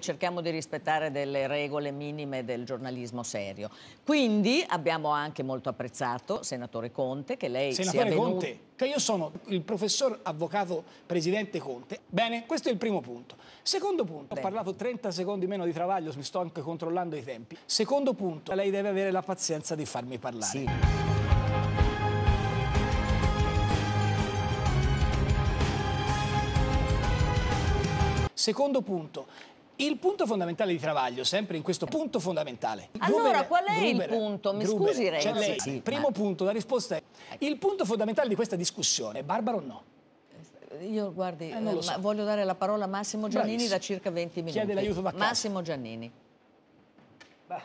Cerchiamo di rispettare delle regole minime del giornalismo serio. Quindi abbiamo anche molto apprezzato, senatore Conte, che lei senatore sia venuto... Conte, cioè io sono il professor avvocato presidente Conte. Bene, questo è il primo punto. Secondo punto, Bene. ho parlato 30 secondi meno di Travaglio, mi sto anche controllando i tempi. Secondo punto, lei deve avere la pazienza di farmi parlare. Sì. Secondo punto, il punto fondamentale di Travaglio, sempre in questo punto fondamentale. Allora, qual è Gruber, il punto? Mi Gruber, scusi, Renzi. Cioè lei, sì, primo ma... punto, la risposta è il punto fondamentale di questa discussione, è Barbaro o no? Io guardi, eh, eh so. voglio dare la parola a Massimo Giannini Bravissimo. da circa 20 minuti. Chiede l'aiuto Vaccaro. Massimo Giannini. Bah,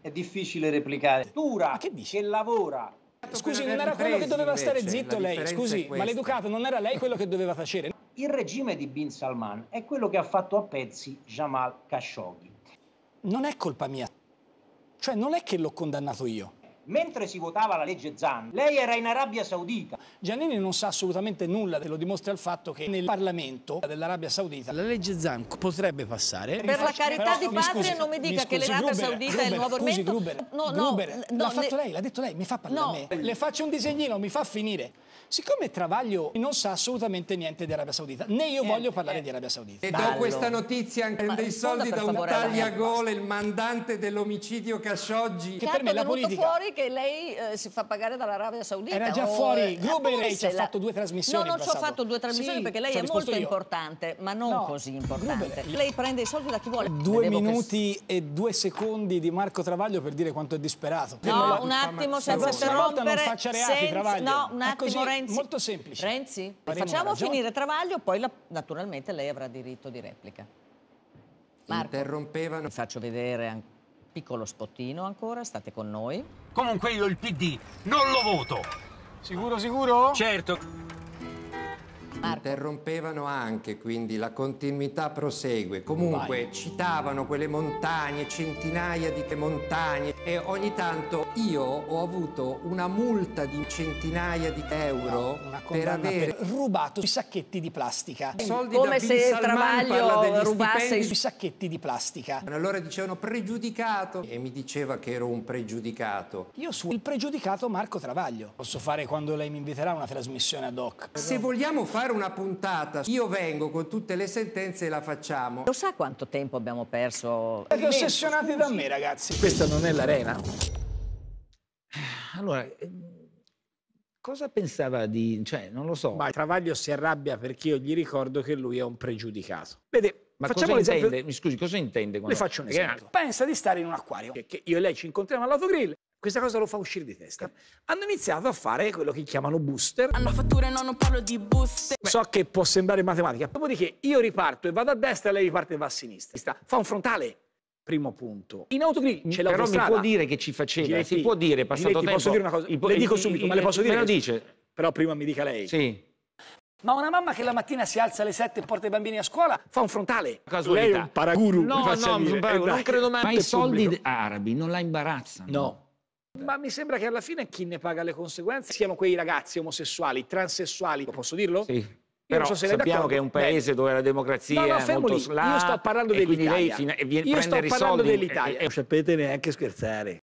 è difficile replicare. Dura che, che lavora Scusi, non era quello che doveva invece, stare zitto lei. Scusi, maleducato, non era lei quello che doveva tacere. Il regime di Bin Salman è quello che ha fatto a pezzi Jamal Khashoggi. Non è colpa mia, cioè non è che l'ho condannato io mentre si votava la legge Zan, lei era in Arabia Saudita. Giannini non sa assolutamente nulla, lo dimostra il fatto che nel Parlamento dell'Arabia Saudita la legge Zan potrebbe passare. Per la carità Però, di patria non mi dica mi che l'Arabia Saudita Gruber, è il nuovo scusi, Gruber, no, no, Gruber, no, l'ha fatto lei, l'ha detto lei, mi fa parlare no. Le faccio un disegnino, mi fa finire. Siccome Travaglio non sa assolutamente niente di Arabia Saudita, né io eh, voglio eh. parlare eh. di Arabia Saudita. E Ballo. questa notizia anche dei soldi da un tagliagole, il mandante dell'omicidio Khashoggi. Che, che per me la certo, politica... Fuori che lei eh, si fa pagare dall'Arabia Saudita. Era già o... fuori, Gruber lei ci ha fatto due trasmissioni. No, non ci ho fatto due trasmissioni sì, perché lei è molto io. importante, ma non no, così importante. Lei prende i soldi da chi vuole. Due minuti che... e due secondi di Marco Travaglio per dire quanto è disperato. No, no un attimo senza interrompere. non faccia reati, senza... Travaglio. No, un attimo così, Renzi. Molto semplice. Renzi, facciamo finire Travaglio, poi la... naturalmente lei avrà diritto di replica. Marco. Interrompevano. Faccio vedere anche Piccolo spottino ancora, state con noi. Comunque io il PD non lo voto. Sicuro, sicuro? Certo. Marco. Interrompevano anche, quindi la continuità prosegue. Comunque Vai. citavano quelle montagne, centinaia di montagne e ogni tanto io ho avuto una multa di centinaia di euro no, per aver per... rubato i sacchetti di plastica. Soldi Come se il Travaglio rubasse i sacchetti di plastica. Allora dicevano pregiudicato e mi diceva che ero un pregiudicato. Io sono il pregiudicato Marco Travaglio. Posso fare quando lei mi inviterà una trasmissione ad hoc. Se vogliamo fare fare una puntata, io vengo con tutte le sentenze e la facciamo. Lo sa quanto tempo abbiamo perso? Siete ossessionati da me, ragazzi. Questa non è l'arena. Eh, allora, ehm, cosa pensava di... cioè, non lo so. Ma Travaglio si arrabbia perché io gli ricordo che lui è un pregiudicato. Vede, ma Facciamo cosa intende? Mi scusi, cosa intende? Quando... Le faccio un esempio. Pensa di stare in un acquario. Che, io e lei ci incontriamo all'autogrill. Questa cosa lo fa uscire di testa. Hanno iniziato a fare quello che chiamano booster. Hanno fatture, no, non parlo di booster. Beh, so che può sembrare matematica. Dopodiché io riparto e vado a destra e lei riparte e va a sinistra. Fa un frontale. Primo punto. In autogrill c'è l'autostrada. Però mi può dire che ci faceva. si può dire, passato Giletti, tempo. Posso dire una cosa? Il, le dico subito, il, ma le posso dire? Me lo dice. Però prima mi dica lei. Sì. Ma una mamma che la mattina si alza alle 7 e porta i bambini a scuola fa un frontale. Casualità. Lei è un paraguru. No, no, dire. Paraguru, non credo mai. Ma i soldi arabi non la imbarazzano. No. Ma mi sembra che alla fine chi ne paga le conseguenze siano quei ragazzi omosessuali, transessuali, posso dirlo? Sì. Io Però so sappiamo che è un paese Beh. dove la democrazia no, no, è molto slava. Io sto parlando dell'Italia. Io sto parlando dell'Italia. Non sapete neanche scherzare.